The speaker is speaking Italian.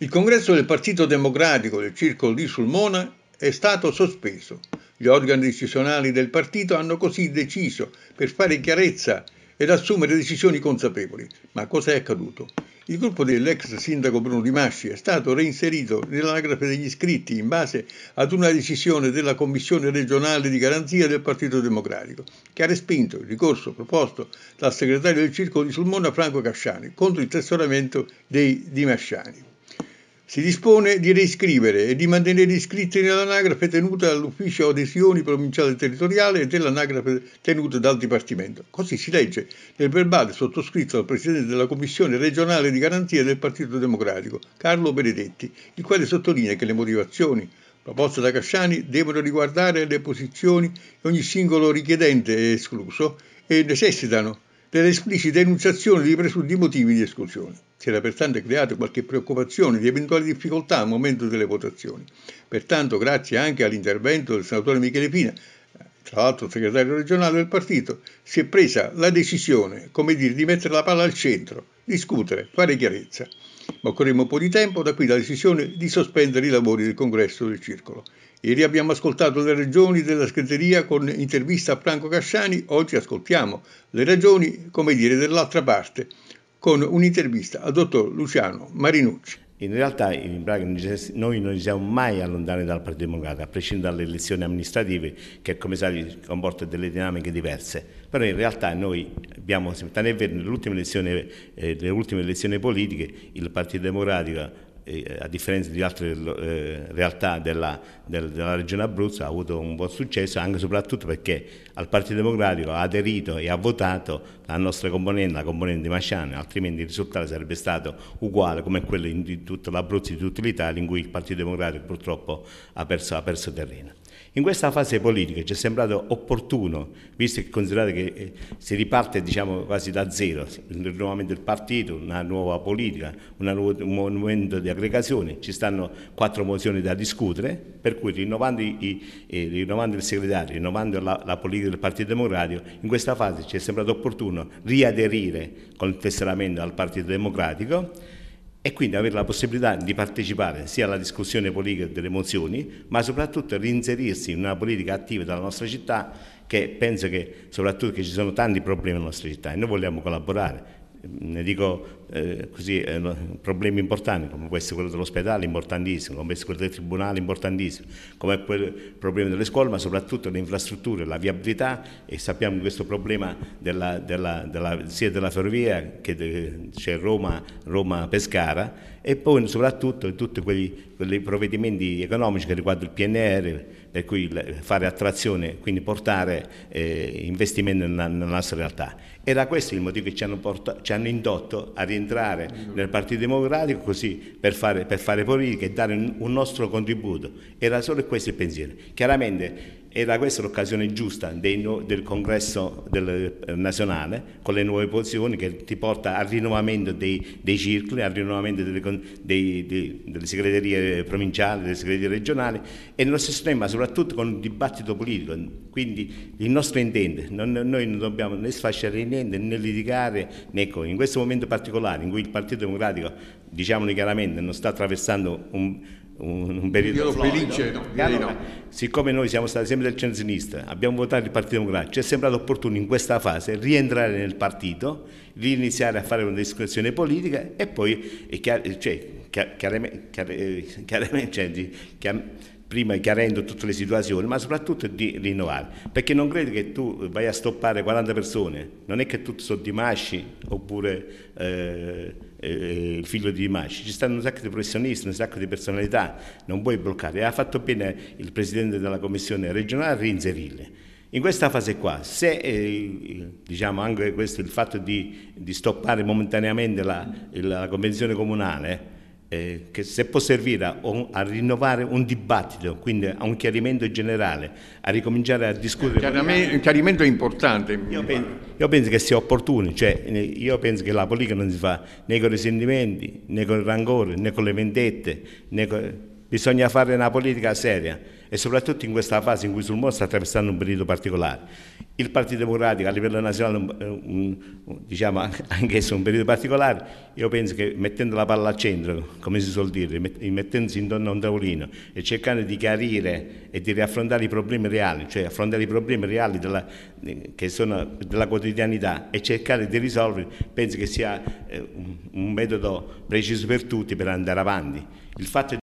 Il congresso del Partito Democratico del Circolo di Sulmona è stato sospeso. Gli organi decisionali del partito hanno così deciso per fare chiarezza ed assumere decisioni consapevoli. Ma cosa è accaduto? Il gruppo dell'ex sindaco Bruno Di Masci è stato reinserito nell'anagrafe degli iscritti in base ad una decisione della Commissione regionale di garanzia del Partito Democratico, che ha respinto il ricorso proposto dal segretario del circolo di Sulmona Franco Casciani contro il tessoramento dei Dimasciani. Si dispone di reiscrivere e di mantenere iscritti nell'anagrafe tenuta dall'ufficio adesioni provinciale e territoriale e dell'anagrafe tenuta dal Dipartimento. Così si legge nel verbale sottoscritto dal Presidente della Commissione regionale di garanzia del Partito Democratico, Carlo Benedetti, il quale sottolinea che le motivazioni proposte da Casciani devono riguardare le posizioni di ogni singolo richiedente è escluso e necessitano dell'esplicita enunciazione di presunti motivi di esclusione. Si era pertanto creata qualche preoccupazione di eventuali difficoltà al momento delle votazioni. Pertanto, grazie anche all'intervento del senatore Michele Pina, tra l'altro segretario regionale del partito, si è presa la decisione, come dire, di mettere la palla al centro, discutere, fare chiarezza. Ma occorreva un po' di tempo, da qui la decisione di sospendere i lavori del congresso del circolo. Ieri abbiamo ascoltato le ragioni della segreteria con intervista a Franco Casciani, oggi ascoltiamo le ragioni, come dire, dell'altra parte con un'intervista al dottor Luciano Marinucci. In realtà in Braga noi non ci siamo mai lontani dal Partito Democratico, a prescindere dalle elezioni amministrative che come sai comporta delle dinamiche diverse, però in realtà noi abbiamo, tant'è vero, nelle ultime elezioni, eh, le ultime elezioni politiche il Partito Democratico eh, a differenza di altre eh, realtà della, della, regione Abruzzo ha avuto un buon successo anche e soprattutto perché al Partito Democratico ha aderito e ha votato la nostra componente, la componente di Masciane, altrimenti il risultato sarebbe stato uguale come quello di tutta l'Abruzzo e di tutta l'Italia in cui il Partito Democratico purtroppo ha perso, ha perso terreno. In questa fase politica ci è sembrato opportuno, visto che considerate che eh, si riparte diciamo, quasi da zero, il rinnovamento del partito, una nuova politica, un nuovo un momento di aggregazione, ci stanno quattro mozioni da discutere, per cui rinnovando, i, eh, rinnovando il segretario, rinnovando la, la politica del Partito Democratico, in questa fase ci è sembrato opportuno riaderire con il tesseramento al Partito Democratico e quindi avere la possibilità di partecipare sia alla discussione politica delle mozioni, ma soprattutto reinserirsi in una politica attiva della nostra città che penso che soprattutto che ci sono tanti problemi nella nostra città e noi vogliamo collaborare. Ne dico eh, così, eh, problemi importanti come può quello dell'ospedale importantissimo, come può quello del tribunale importantissimo, come il problema delle scuole, ma soprattutto le infrastrutture, la viabilità e sappiamo che questo problema della, della, della, sia della ferrovia che de, c'è Roma, Roma, pescara e poi soprattutto tutti quei, quei provvedimenti economici che riguardano il PNR, per cui fare attrazione, quindi portare eh, investimenti nella, nella, nostra realtà. Era questo il motivo che ci hanno, portato, ci hanno indotto a rientrare entrare nel Partito Democratico così per fare, per fare politica e dare un, un nostro contributo. Era solo questo il pensiero. Chiaramente era questa l'occasione giusta no, del congresso del, eh, nazionale con le nuove posizioni che ti porta al rinnovamento dei, dei circoli, al rinnovamento delle, dei, dei, delle, segreterie provinciali, delle segreterie regionali e nello stesso tempo soprattutto con il dibattito politico. Quindi il nostro intento, non, noi non dobbiamo né sfasciare niente né litigare né in questo momento particolare in cui il Partito Democratico, diciamolo chiaramente, non sta attraversando un un, un periodo felice. No? Allora, no. Eh, siccome noi siamo stati sempre del centro-sinistra, abbiamo votato il Partito Democratico, ci è sembrato opportuno in questa fase rientrare nel partito, riniziare a fare una discussione politica e poi, e chiar, cioè, chiar, chiaramente, chiar, eh, chiaramente, cioè, prima chiarendo tutte le situazioni, ma soprattutto di rinnovare, perché non credi che tu vai a stoppare 40 persone, non è che tutti sono di Masci oppure eh, eh, il figlio di Masci, ci stanno un sacco di professionisti, un sacco di personalità, non puoi bloccare. E ha fatto bene il presidente della commissione regionale a reinserirle. In questa fase qua, se eh, diciamo anche questo, il fatto di, di stoppare momentaneamente la, la convenzione comunale, eh, che se può servire a, a, rinnovare un dibattito, quindi a un chiarimento generale, a ricominciare a discutere. un chiarimento importante. Io penso, io penso, che sia opportuno, cioè, io penso che la politica non si fa né con i sentimenti, né con il rancore, né con le vendette, con... bisogna fare una politica seria e soprattutto in questa fase in cui sul Mo sta attraversando un periodo particolare. Il Partito Democratico a livello nazionale, diciamo un, diciamo anch'esso un periodo particolare, io penso che mettendo la palla al centro, come si suol dire, mettendosi intorno a un tavolino e cercando di chiarire e di riaffrontare i problemi reali, cioè affrontare i problemi reali della, eh, che sono della quotidianità e cercare di risolverli, penso che sia eh, un metodo preciso per tutti per andare avanti. Il fatto